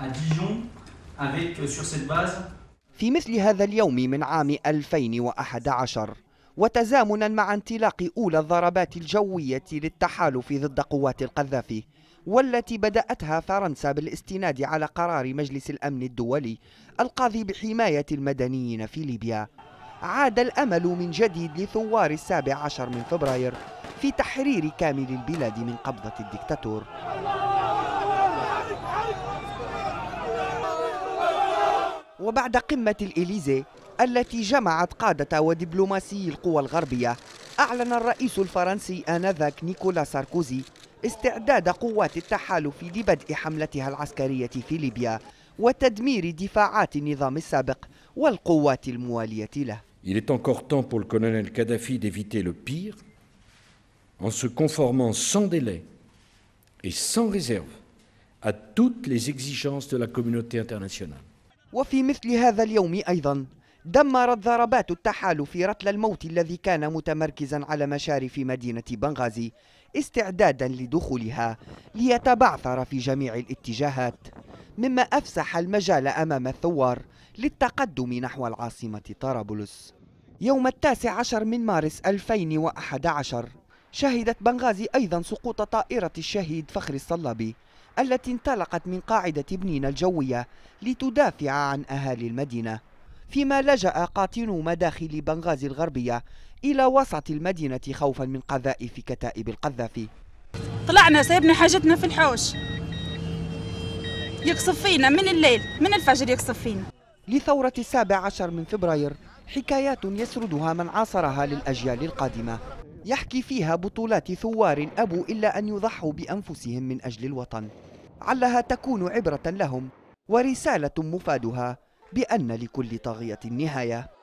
Euh, في مثل هذا اليوم من عام 2011 وتزامنا مع انطلاق أولى الضربات الجوية للتحالف ضد قوات القذافي والتي بدأتها فرنسا بالاستناد على قرار مجلس الأمن الدولي القاضي بحماية المدنيين في ليبيا عاد الأمل من جديد لثوار السابع عشر من فبراير في تحرير كامل البلاد من قبضة الدكتاتور وبعد قمة الإليزي التي جمعت قادة ودبلوماسي القوى الغربية أعلن الرئيس الفرنسي آنذاك نيكولا ساركوزي استعداد قوات التحالف لبدء حملتها العسكرية في ليبيا وتدمير دفاعات النظام السابق والقوات الموالية له. Il est encore temps pour le colonel Kadhafi d'éviter le pire en se conformant sans délai et sans réserve à toutes les exigences de la communauté internationale. وفي مثل هذا اليوم أيضا دمرت ضربات التحالف رتل الموت الذي كان متمركزا على مشارف مدينة بنغازي استعدادا لدخولها ليتبعثر في جميع الاتجاهات مما أفسح المجال أمام الثوار للتقدم نحو العاصمة طرابلس يوم التاسع عشر من مارس 2011 شهدت بنغازي أيضا سقوط طائرة الشهيد فخر الصلابي التي انطلقت من قاعدة بنين الجوية لتدافع عن أهالي المدينة فيما لجأ قاتلو مداخل بنغازي الغربية إلى وسط المدينة خوفا من قذائف كتائب القذافي طلعنا سيبنا حاجتنا في الحوش يقصف فينا من الليل من الفجر يقصف فينا لثورة السابع عشر من فبراير حكايات يسردها من عاصرها للأجيال القادمة يحكي فيها بطولات ثوار أبوا إلا أن يضحوا بأنفسهم من أجل الوطن علها تكون عبرة لهم ورسالة مفادها بأن لكل طاغية نهاية